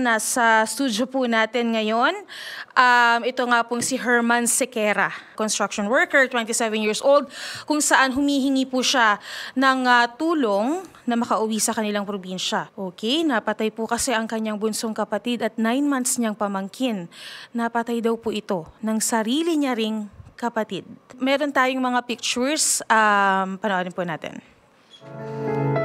Nasa studio po natin ngayon, um, ito nga pong si Herman Sequera, construction worker, 27 years old, kung saan humihingi po siya ng uh, tulong na makauwi sa kanilang probinsya. Okay, napatay po kasi ang kanyang bunsong kapatid at 9 months niyang pamangkin. Napatay daw po ito ng sarili niya ring kapatid. Meron tayong mga pictures, um, panoorin po natin. Music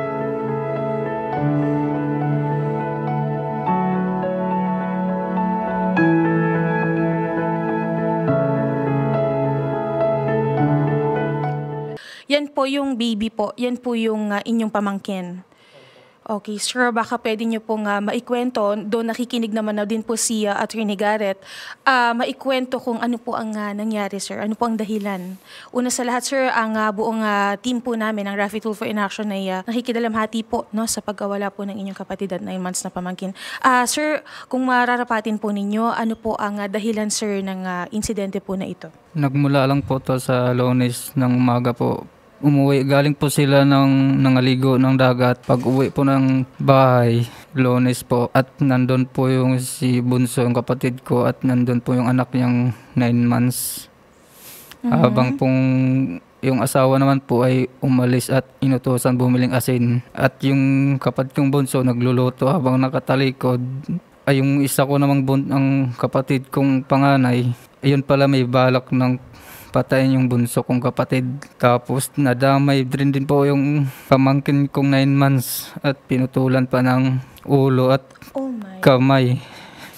Yan po yung baby po. Yan po yung uh, inyong pamangkin. Okay, sir, baka pwede niyo pong uh, maikwento, doon nakikinig naman na din po si uh, Attorney Garrett, uh, maikwento kung ano po ang uh, nangyari, sir, ano po ang dahilan. Una sa lahat, sir, ang uh, buong uh, team po namin, ang Rafi Tool for Inaction, ay uh, nakikidalamhati po no, sa pagkawala po ng inyong kapatid at 9 months na pamangkin. Uh, sir, kung mararapatin po ninyo, ano po ang uh, dahilan, sir, ng uh, insidente po na ito? Nagmula lang po to sa lowness ng umaga po umuwi. Galing po sila ng nangaligo ng dagat. Pag uwi po ng bahay, lones po. At nandun po yung si Bunso, yung kapatid ko. At nandun po yung anak niyang 9 months. Mm-hmm. Habang pong yung asawa naman po ay umalis at inutosan bumiling asin. At yung kapatid kong bunso nagluluto habang nakatalikod. Ay yung isa ko namang bun- ang kapatid kong panganay. Ayun pala may balak ng patayin yung bunso kong kapatid. Tapos nadamay rin din po yung pamangkin kong 9 months at pinutulan pa ng ulo at oh my. kamay.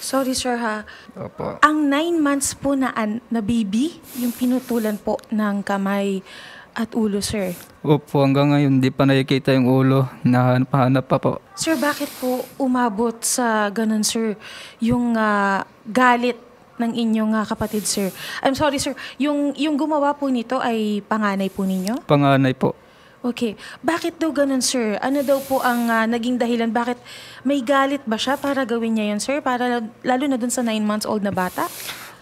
Sorry sir ha. Opo. Ang 9 months po na, an, na baby, yung pinutulan po ng kamay at ulo sir. Opo, hanggang ngayon di pa nakikita yung ulo. Nahanap-hanap pa po. Sir, bakit po umabot sa ganun sir? Yung uh, galit ng inyong uh, kapatid, sir. I'm sorry, sir. Yung, yung gumawa po nito ay panganay po ninyo? Panganay po. Okay. Bakit daw ganun, sir? Ano daw po ang uh, naging dahilan? Bakit may galit ba siya para gawin niya yun, sir? Para lalo na dun sa 9 months old na bata?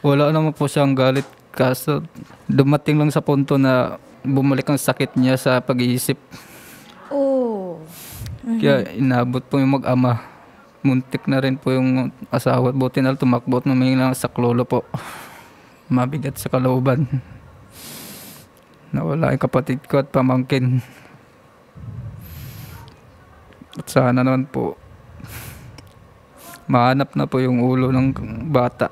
Wala naman po siyang galit. Kaso dumating lang sa punto na bumalik ang sakit niya sa pag-iisip. Oo. Oh. Mm-hmm. Kaya inabot po yung mag-ama muntik na rin po yung asawa at buti na tumakbo at humingi sa klolo po. Mabigat sa kalooban. Nawala yung kapatid ko at pamangkin. At sana naman po mahanap na po yung ulo ng bata.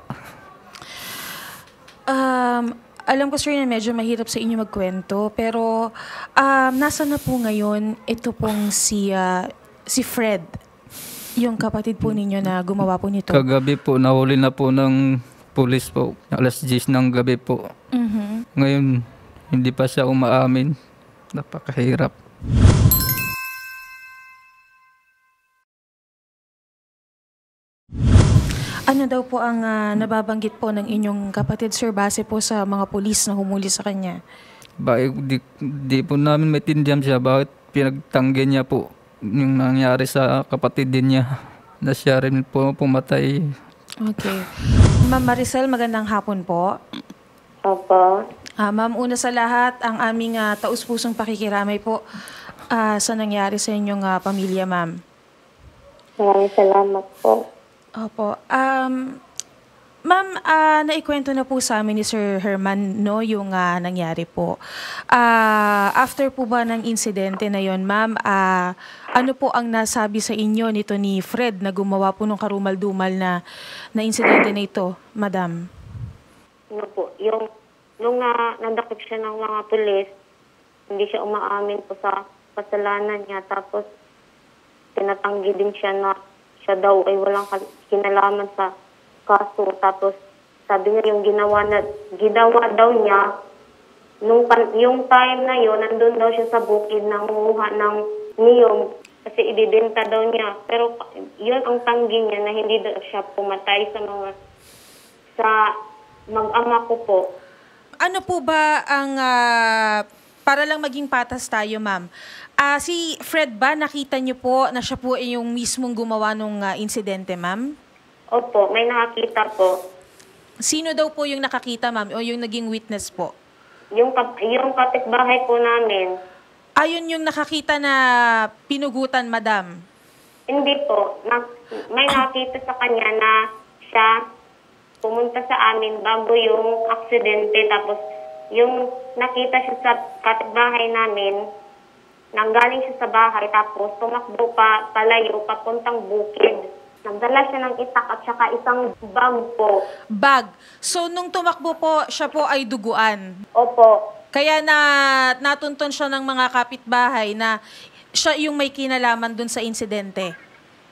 Um, alam ko sir na medyo mahirap sa inyo magkwento, pero um, nasa na po ngayon ito pong si, uh, si Fred yung kapatid po ninyo na gumawa po nito? Kagabi po, nahuli na po ng pulis po. Alas 10 ng gabi po. Mm-hmm. Ngayon, hindi pa siya umaamin. Napakahirap. Ano daw po ang uh, nababanggit po ng inyong kapatid, sir, base po sa mga pulis na humuli sa kanya? Ba, eh, di, di po namin maintindihan siya. Bakit pinagtanggi niya po? yung nangyari sa kapatid din niya na siya rin po pumatay. Okay. Ma'am Maricel, magandang hapon po. Opo. Ah, ma'am, una sa lahat, ang aming uh, taus-pusong pakikiramay po uh, sa nangyari sa inyong uh, pamilya, ma'am. Maraming salamat po. Opo. Um, Ma'am, uh, naikwento na po sa amin ni Sir Herman no, yung uh, nangyari po. Uh, after po ba ng insidente na yon, ma'am, uh, ano po ang nasabi sa inyo nito ni Fred na gumawa po ng karumal-dumal na, na insidente na ito, madam? Ano po, yung, nung uh, nadakip siya ng mga pulis, hindi siya umaamin po sa kasalanan niya. Tapos, tinatanggi din siya na siya daw ay walang kinalaman sa kaso. Tapos sabi niya yung ginawa na ginawa daw niya nung pan, yung time na yon nandun daw siya sa bukid ng uha ng niyong kasi ibibenta daw niya. Pero yun ang tanggi niya na hindi daw siya pumatay sa mga sa mag-ama ko po. Ano po ba ang uh, para lang maging patas tayo, ma'am. Uh, si Fred ba nakita niyo po na siya po yung mismong gumawa ng uh, ah, insidente, ma'am? Opo, may nakakita po. Sino daw po yung nakakita, ma'am, o yung naging witness po? Yung, kap- yung kapitbahay po namin. Ayun yung nakakita na pinugutan, madam. Hindi po. Na- may nakita sa kanya na siya pumunta sa amin bago yung aksidente. Tapos yung nakita siya sa kapitbahay namin, nanggaling siya sa bahay. Tapos tumakbo pa palayo papuntang bukid. Nagdala siya ng itak at saka isang bag po. Bag. So, nung tumakbo po, siya po ay duguan. Opo. Kaya na natunton siya ng mga kapitbahay na siya yung may kinalaman dun sa insidente.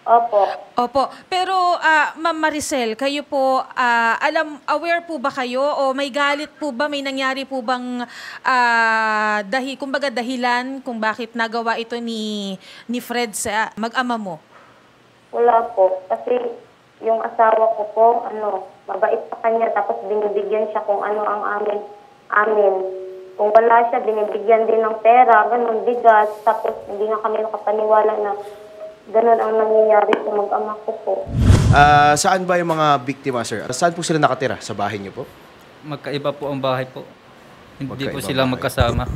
Opo. Opo. Pero, uh, Ma'am Maricel, kayo po, uh, alam, aware po ba kayo o may galit po ba, may nangyari po bang uh, dahi, kumbaga dahilan kung bakit nagawa ito ni, ni Fred sa mag-ama mo? Wala po. Kasi yung asawa ko po, ano, mabait pa kanya. Tapos binibigyan siya kung ano ang amin. amin. Kung wala siya, binibigyan din ng pera, ganun, bigas. Tapos hindi nga kami nakapaniwala na ganun ang nangyayari sa mag-ama ko po. Ah, saan ba yung mga biktima, sir? Saan po sila nakatira? Sa bahay niyo po? Magkaiba po ang bahay po. Hindi po sila bahay. magkasama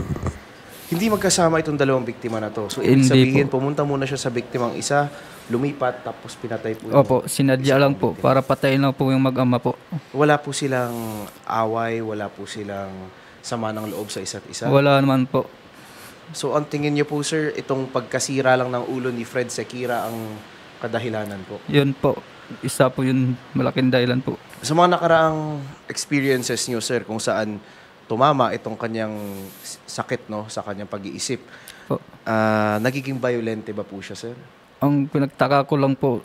hindi magkasama itong dalawang biktima na to. So, ibig hindi sabihin, po. pumunta muna siya sa biktimang isa, lumipat, tapos pinatay po. Opo, sinadya lang po, biktima. para patayin lang po yung mag-ama po. Wala po silang away, wala po silang sama ng loob sa isa't isa? Wala naman po. So, ang tingin niyo po, sir, itong pagkasira lang ng ulo ni Fred Sekira ang kadahilanan po? Yun po. Isa po yun, malaking dahilan po. Sa mga nakaraang experiences niyo, sir, kung saan tumama itong kanyang sakit no sa kanyang pag-iisip. Po. Uh, nagiging violente ba po siya, sir? Ang pinagtaka ko lang po,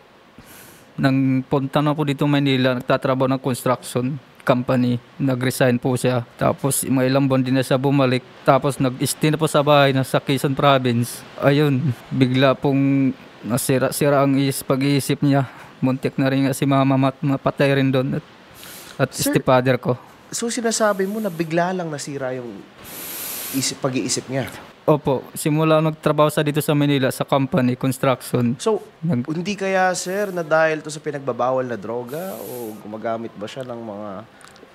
nang punta na po dito Manila, nagtatrabaho ng construction company, nag-resign po siya. Tapos mga ilang buwan din na siya bumalik. Tapos nag-stay na po sa bahay na sa Quezon Province. Ayun, bigla pong nasira-sira ang is pag-iisip niya. Muntik na rin nga si mama mat mapatay rin doon at, at stepfather ko. So sinasabi mo na bigla lang nasira yung isip, pag-iisip niya? Opo, simula nagtrabaho sa dito sa Manila sa company construction. So, nag- hindi kaya sir na dahil to sa pinagbabawal na droga o gumagamit ba siya ng mga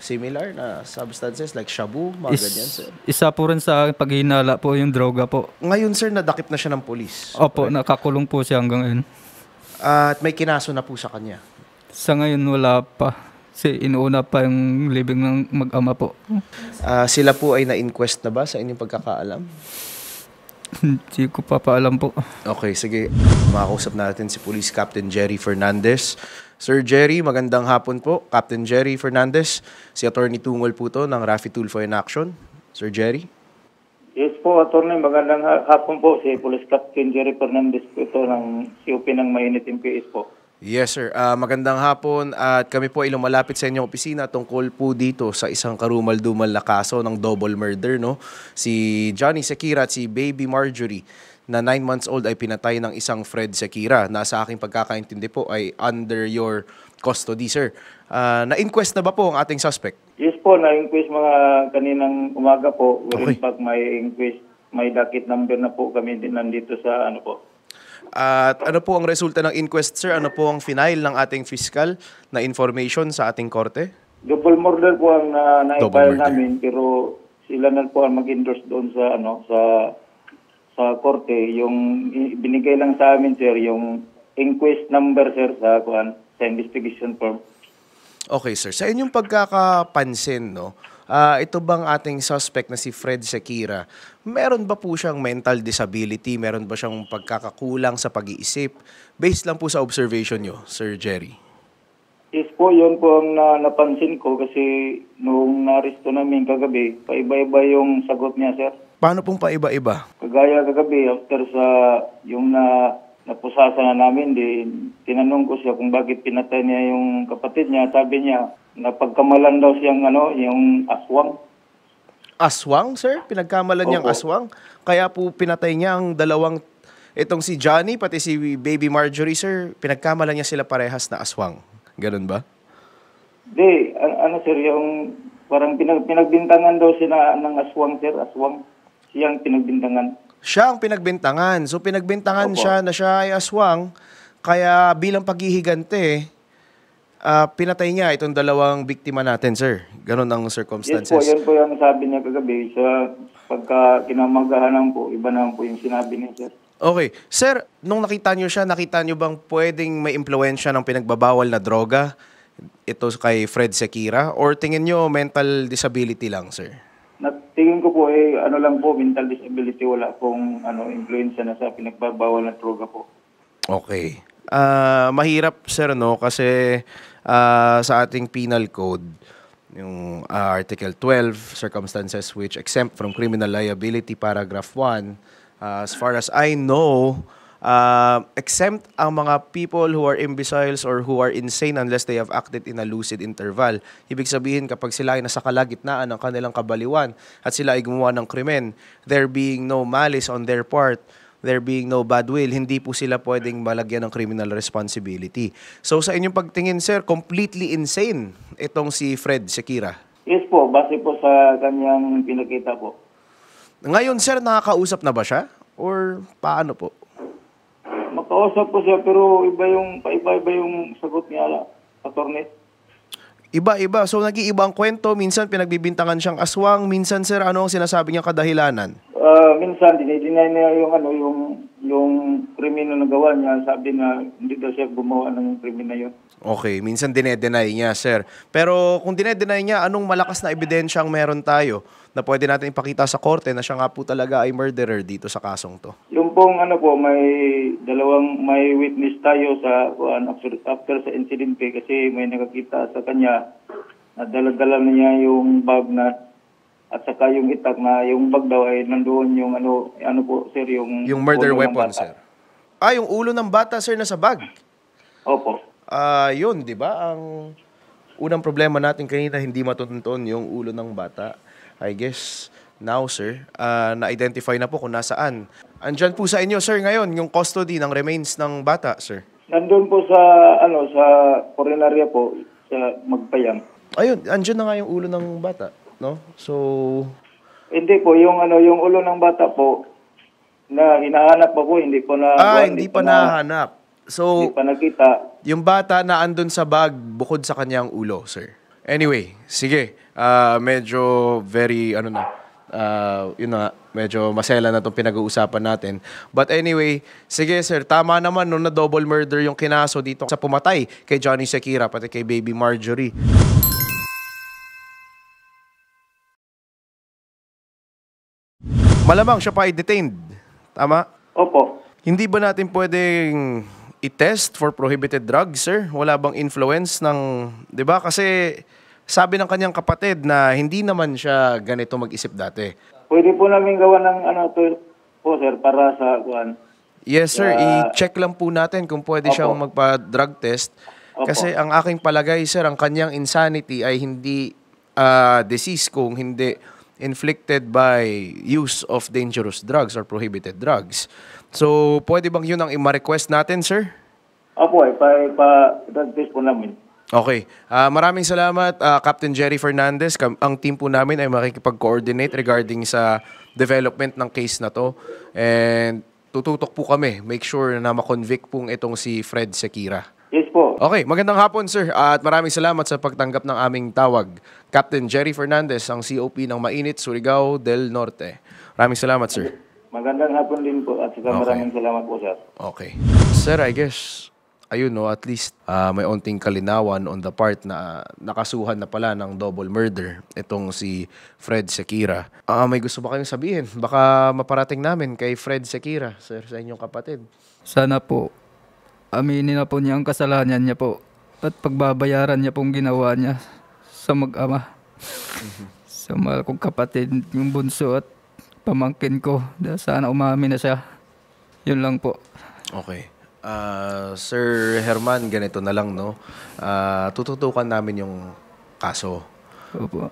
similar na substances like shabu, mga Is, ganyan sir? Isa po rin sa paghinala po yung droga po. Ngayon sir, nadakip na siya ng polis. Opo, correct? nakakulong po siya hanggang ngayon. At may kinaso na po sa kanya? Sa ngayon wala pa. Si inuuna pa yung living ng mag-ama po. Ah, sila po ay na-inquest na ba sa inyong pagkakaalam? Hindi ko pa paalam po. Okay, sige. Makausap natin si Police Captain Jerry Fernandez. Sir Jerry, magandang hapon po. Captain Jerry Fernandez, si Attorney Tungol po to ng Rafi Tulfo in Action. Sir Jerry? Yes po, Attorney. Magandang hapon po. Si Police Captain Jerry Fernandez po ito ng COP ng Mainit MPS po. Yes, sir. Uh, magandang hapon at kami po ay lumalapit sa inyong opisina tungkol po dito sa isang karumal-dumal na kaso ng double murder, no? Si Johnny Sekira at si Baby Marjorie na 9 months old ay pinatay ng isang Fred Sekira na sa aking pagkakaintindi po ay under your custody, sir. Uh, na-inquest na ba po ang ating suspect? Yes po, na-inquest mga kaninang umaga po. Wherein okay. pag may inquest, may dakit number na po kami din nandito sa ano po, at ano po ang resulta ng inquest, sir? Ano po ang final ng ating fiscal na information sa ating korte? Double murder po ang uh, ah, naipile namin pero sila na po ang mag-endorse doon sa ano sa sa korte yung binigay lang sa amin sir yung inquest number sir sa kuan sa investigation form. Okay sir, sa inyong pagkakapansin no, uh, ito bang ating suspect na si Fred Shakira, meron ba po siyang mental disability? Meron ba siyang pagkakakulang sa pag-iisip? Based lang po sa observation nyo, Sir Jerry. Yes po, yun po ang na, napansin ko kasi noong naristo namin kagabi, paiba-iba yung sagot niya, sir. Paano pong paiba-iba? Kagaya kagabi, after sa yung na napusasa na namin, din, tinanong ko siya kung bakit pinatay niya yung kapatid niya. Sabi niya, Napagkamalan daw siyang ano, yung aswang. Aswang, sir? Pinagkamalan Opo. niyang aswang? Kaya po pinatay niya ang dalawang, itong si Johnny, pati si Baby Marjorie, sir, pinagkamalan niya sila parehas na aswang. Ganun ba? Di, ano sir, yung parang pinag, pinagbintangan daw sila ng aswang, sir, aswang. Siyang pinagbintangan. Siya ang pinagbintangan. So pinagbintangan Opo. siya na siya ay aswang, kaya bilang paghihigante, uh, pinatay niya itong dalawang biktima natin, sir. Ganon ang circumstances. Yes po, yan po yung sabi niya kagabi. Sa pagka kinamagahanan po, iba naman po yung sinabi niya, sir. Okay. Sir, nung nakita niyo siya, nakita niyo bang pwedeng may impluensya ng pinagbabawal na droga? Ito kay Fred Sekira? Or tingin niyo mental disability lang, sir? Tingin ko po, eh, ano lang po, mental disability, wala pong ano, influensya na sa pinagbabawal na droga po. Okay uh, mahirap sir no kasi uh, sa ating penal code yung uh, article 12 circumstances which exempt from criminal liability paragraph 1 uh, as far as I know uh, exempt ang mga people who are imbeciles or who are insane unless they have acted in a lucid interval. Ibig sabihin kapag sila ay nasa kalagitnaan ng kanilang kabaliwan at sila ay gumawa ng krimen, there being no malice on their part, there being no bad will, hindi po sila pwedeng malagyan ng criminal responsibility. So sa inyong pagtingin, sir, completely insane itong si Fred Shakira. Yes po, base po sa kanyang pinakita po. Ngayon, sir, nakakausap na ba siya? Or paano po? Makausap po siya, pero iba yung, iba, iba yung sagot niya, ala, attorney. Iba-iba. So, nag-iiba ang kwento. Minsan, pinagbibintangan siyang aswang. Minsan, sir, ano ang sinasabi niya kadahilanan? minsan dinideny niya yung ano yung yung krimen na nagawa niya, sabi na hindi daw siya gumawa ng krimen na yun. Okay, minsan dinedeny niya, sir. Pero kung dinedeny niya, anong malakas na ebidensya ang meron tayo na pwede natin ipakita sa korte na siya nga po talaga ay murderer dito sa kasong to? Yung pong ano po, may dalawang may witness tayo sa after, after sa incident eh, kasi may nakakita sa kanya na daladala niya yung bag na at saka yung itak na yung bag daw ay nandoon yung ano ano po sir yung yung murder weapon sir. Ah, yung ulo ng bata sir nasa bag. Opo. Ah, uh, yun 'di ba? Ang unang problema natin kanina hindi matutunton yung ulo ng bata. I guess now sir, uh, na-identify na po kung nasaan. Andiyan po sa inyo sir ngayon yung custody ng remains ng bata sir. Nandoon po sa ano sa Coronaria po sa Magpayang. Ayun, andiyan na nga yung ulo ng bata no? So, hindi po, yung ano, yung ulo ng bata po na hinahanap pa po, hindi po na Ah, hindi, hindi pa nahanap. So, hindi pa nakita. Yung bata na andun sa bag bukod sa kanyang ulo, sir. Anyway, sige. Uh, medyo very ano na uh, yun na, medyo masela na itong pinag-uusapan natin. But anyway, sige sir, tama naman nung na double murder yung kinaso dito sa pumatay kay Johnny Shakira pati kay Baby Marjorie. Malamang siya pa i-detained. Tama? Opo. Hindi ba natin pwedeng i-test for prohibited drugs, sir? Wala bang influence ng... Di ba? Kasi sabi ng kanyang kapatid na hindi naman siya ganito mag-isip dati. Pwede po namin gawa ng ano to po, sir, para sa... Kuan. Yes, sir. Uh, I-check lang po natin kung pwede opo. siyang magpa-drug test. Opo. Kasi ang aking palagay, sir, ang kanyang insanity ay hindi uh, disease kung hindi inflicted by use of dangerous drugs or prohibited drugs. So, pwede bang yun ang i-request natin, sir? Opo, ipa-drug-test eh, po namin. Okay. Uh, maraming salamat, uh, Captain Jerry Fernandez. ang team po namin ay makikipag-coordinate regarding sa development ng case na to. And tututok po kami. Make sure na makonvict pong itong si Fred Sekira. Yes po. Okay, magandang hapon sir at maraming salamat sa pagtanggap ng aming tawag. Captain Jerry Fernandez, ang COP ng Mainit, Surigao del Norte. Maraming salamat, sir. Magandang hapon din po at saka okay. maraming salamat po, sir. Okay. Sir, I guess, ayun no, at least uh, may onting kalinawan on the part na nakasuhan na pala ng double murder itong si Fred Sekira. Uh, ah, may gusto ba kayong sabihin? Baka maparating namin kay Fred Sekira, sir, sa inyong kapatid. Sana po, aminin na po niya ang kasalanan niya po at pagbabayaran niya pong ginawa niya sa mag-ama. sa mahal kong kapatid, yung bunso at pamangkin ko. Sana umami na siya. Yun lang po. Okay. Uh, Sir Herman, ganito na lang, no? Uh, tututukan namin yung kaso. Opo.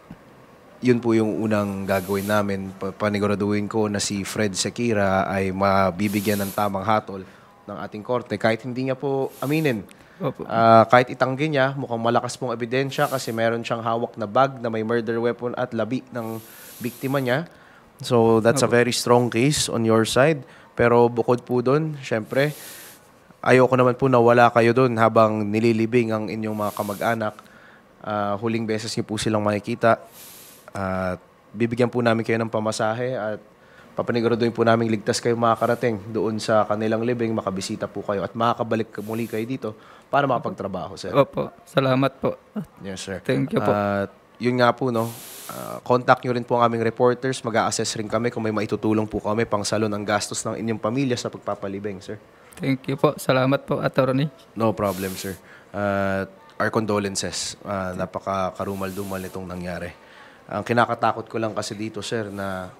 Yun po yung unang gagawin namin. Paniguraduhin ko na si Fred Sekira ay mabibigyan ng tamang hatol ng ating korte kahit hindi niya po aminin Opo. Uh, kahit itanggi niya, mukhang malakas pong ebidensya kasi meron siyang hawak na bag na may murder weapon at labi ng biktima niya. So that's Opo. a very strong case on your side. Pero bukod po doon, syempre, ayoko naman po na wala kayo doon habang nililibing ang inyong mga kamag-anak. Uh, huling beses niyo po silang makikita. At uh, bibigyan po namin kayo ng pamasahe at papaniguraduhin po namin ligtas kayo makakarating doon sa kanilang libing, makabisita po kayo at makakabalik muli kayo dito para mapagtrabaho, sir. Opo. Salamat po. Yes, sir. Thank you po. At yun nga po, no? Uh, contact nyo rin po ang aming reporters. mag assess rin kami kung may maitutulong po kami pang salon ng gastos ng inyong pamilya sa pagpapalibing, sir. Thank you po. Salamat po, attorney. No problem, sir. Uh, our condolences. Uh, ah, Napaka-karumal-dumal nitong nangyari. Ang kinakatakot ko lang kasi dito, sir, na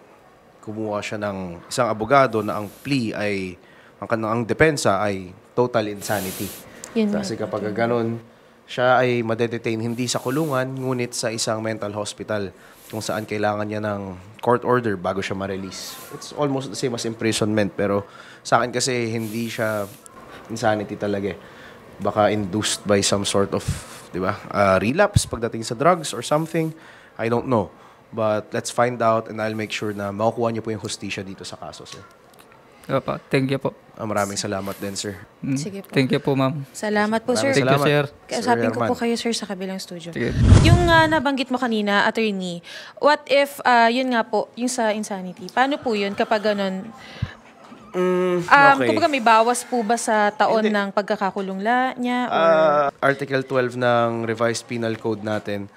kumuha siya ng isang abogado na ang plea ay, ang, ang depensa ay total insanity. Yun Kasi kapag ganun, siya ay madedetain hindi sa kulungan, ngunit sa isang mental hospital kung saan kailangan niya ng court order bago siya ma-release. It's almost the same as imprisonment pero sa akin kasi hindi siya insanity talaga eh. Baka induced by some sort of, di ba, uh, relapse pagdating sa drugs or something. I don't know. But let's find out and I'll make sure na makukuha niyo po yung hustisya dito sa kaso, sir. Opo, thank you po. Ah, maraming salamat din, sir. Mm. Sige po. Thank you po, ma'am. Salamat po, maraming sir. Thank you, sir. Kasapin ko po kayo, sir, sa kabilang studio. Sige. Yung uh, nabanggit mo kanina, attorney, what if, uh, yun nga po, yung sa insanity, paano po yun kapag ganun? Mm, um, okay. Kumbaga may bawas po ba sa taon Hindi. ng pagkakakulong la niya? Or... Uh, Article 12 ng revised penal code natin,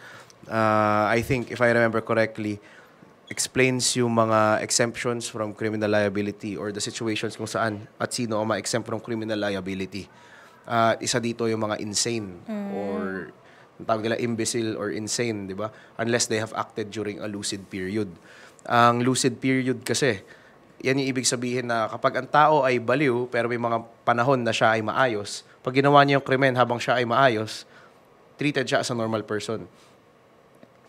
uh, I think, if I remember correctly, explains yung mga exemptions from criminal liability or the situations kung saan at sino ang ma-exempt from criminal liability. Uh, isa dito yung mga insane mm. or tawag nila imbecile or insane, di ba? Unless they have acted during a lucid period. Ang lucid period kasi, yan yung ibig sabihin na kapag ang tao ay baliw pero may mga panahon na siya ay maayos, pag ginawa niya yung krimen habang siya ay maayos, treated siya as a normal person.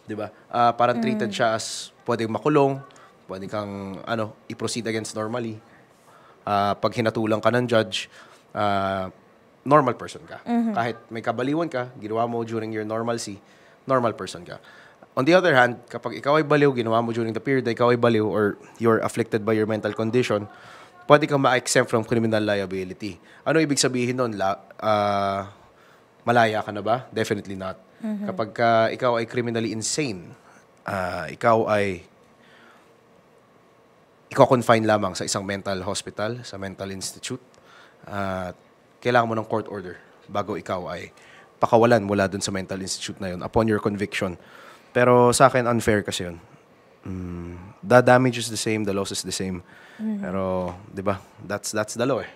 Di ba? Uh, parang mm. treated siya as pwede makulong, pwede kang ano, i-proceed against normally. Uh, pag hinatulang ka ng judge, uh, normal person ka. Mm-hmm. Kahit may kabaliwan ka, ginawa mo during your normalcy, normal person ka. On the other hand, kapag ikaw ay baliw, ginawa mo during the period na ikaw ay baliw or you're afflicted by your mental condition, pwede kang ma-exempt from criminal liability. Ano ibig sabihin nun? La, uh, malaya ka na ba? Definitely not. Mm-hmm. Kapag uh, ikaw ay criminally insane, uh, ikaw ay i-confine lamang sa isang mental hospital, sa mental institute, uh, kailangan mo ng court order bago ikaw ay pakawalan mula dun sa mental institute na yun upon your conviction. Pero sa akin, unfair kasi yun. Mm, the damage is the same, the loss is the same. Mm. Pero, di ba, that's, that's the law eh.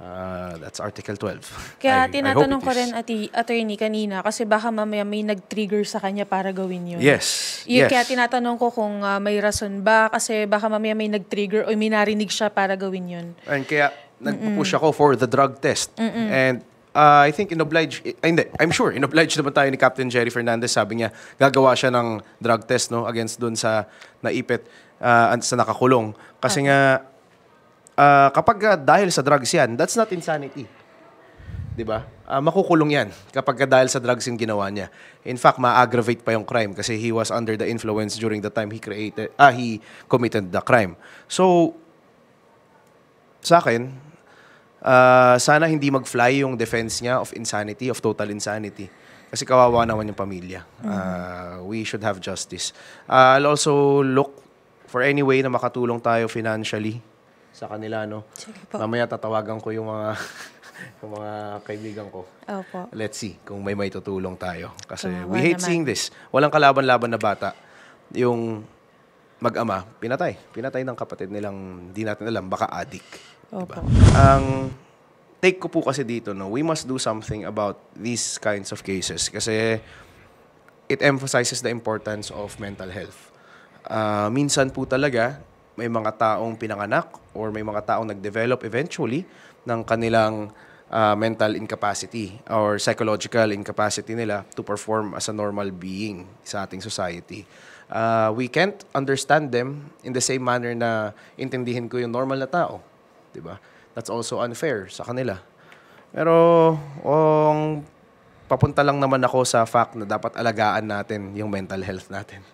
Uh, that's Article 12. Kaya I, tinatanong I ko rin, ati, attorney, kanina, kasi baka mamaya may nag-trigger sa kanya para gawin yun. Yes, yes. Kaya tinatanong ko kung uh, may rason ba, kasi baka mamaya may nag-trigger o may narinig siya para gawin yun. And kaya nagpo-push ako for the drug test. Mm-mm. And uh, I think inoblige, uh, hindi, I'm sure, inoblige naman tayo ni Captain Jerry Fernandez. Sabi niya, gagawa siya ng drug test no against doon sa naipit uh, sa nakakulong. Kasi okay. nga, uh, kapag uh, dahil sa drugs yan, that's not insanity. 'Di ba? Uh, makukulong 'yan kapag dahil sa drugs yung ginawa niya. In fact, ma-aggravate pa yung crime kasi he was under the influence during the time he created ah he committed the crime. So sa akin, uh, sana hindi mag-fly yung defense niya of insanity, of total insanity. Kasi kawawa naman yung pamilya. Mm-hmm. Uh, we should have justice. Uh, I'll also look for any way na makatulong tayo financially sa kanila, no? Sige po. Mamaya tatawagan ko yung mga yung mga kaibigan ko. Opo. Let's see kung may maitutulong tayo. Kasi Tumawa we hate naman. seeing this. Walang kalaban-laban na bata. Yung mag-ama, pinatay. Pinatay ng kapatid nilang, di natin alam, baka adik. Diba? Opo. Diba? Ang take ko po kasi dito, no, we must do something about these kinds of cases. Kasi it emphasizes the importance of mental health. Uh, minsan po talaga, may mga taong pinanganak or may mga taong nag-develop eventually ng kanilang uh, mental incapacity or psychological incapacity nila to perform as a normal being sa ating society. Uh, we can't understand them in the same manner na intindihin ko yung normal na tao. ba? Diba? That's also unfair sa kanila. Pero ang papunta lang naman ako sa fact na dapat alagaan natin yung mental health natin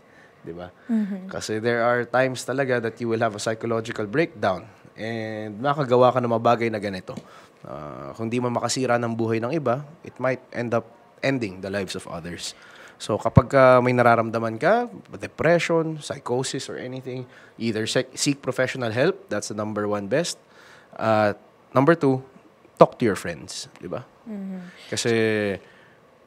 di ba? Mm-hmm. Kasi there are times talaga that you will have a psychological breakdown and makagawa ka ng mabagay na ganito. Uh, kung di man makasira ng buhay ng iba, it might end up ending the lives of others. So kapag uh, may nararamdaman ka, depression, psychosis, or anything, either seek professional help, that's the number one best. Uh, number two, talk to your friends, di ba? Mm-hmm. Kasi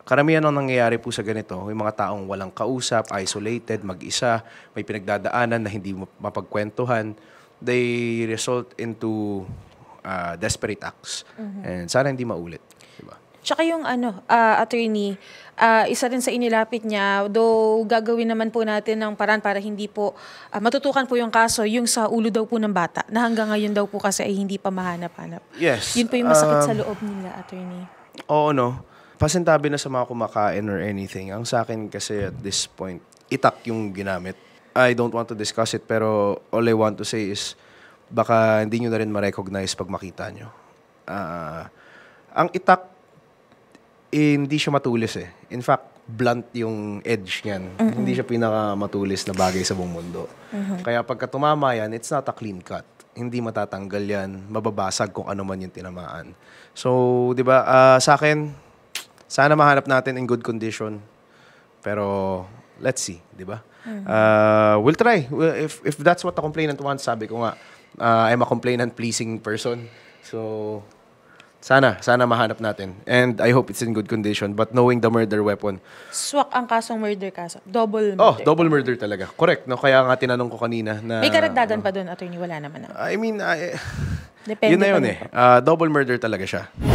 Karamihan ang nangyayari po sa ganito, yung mga taong walang kausap, isolated, mag-isa, may pinagdadaanan na hindi mapagkwentuhan, they result into uh, desperate acts. Mm-hmm. And sana hindi maulit. Diba? Tsaka yung ano, uh, attorney, uh, isa rin sa inilapit niya, though gagawin naman po natin ng paraan para hindi po uh, matutukan po yung kaso, yung sa ulo daw po ng bata, na hanggang ngayon daw po kasi ay hindi pa mahanap-hanap. Yes. Yun po yung masakit um, sa loob nila, attorney. Oo, no pasintabi na sa mga kumakain or anything. Ang sa akin kasi at this point, itak yung ginamit. I don't want to discuss it pero all I want to say is baka hindi nyo na rin ma-recognize pag makita nyo. Uh, ang itak, eh, hindi siya matulis eh. In fact, blunt yung edge niyan. Mm-hmm. Hindi siya pinaka-matulis na bagay sa buong mundo. Mm-hmm. Kaya pagka tumama yan, it's not a clean cut. Hindi matatanggal yan, mababasag kung ano man yung tinamaan. So, di ba, uh, sa akin, sana mahanap natin in good condition. Pero let's see, 'di ba? Mm-hmm. Uh, we'll try. If if that's what the complainant wants, sabi ko nga, uh, I'm a complainant pleasing person. So sana, sana mahanap natin. And I hope it's in good condition. But knowing the murder weapon. Swak ang kasong murder kaso. Double oh, murder. Oh, double murder talaga. Correct. No? Kaya nga tinanong ko kanina na... May karagdagan ano, pa doon, attorney. Wala naman. Na. Ah. I mean, I, Depende yun na yun eh. Uh, double murder talaga siya.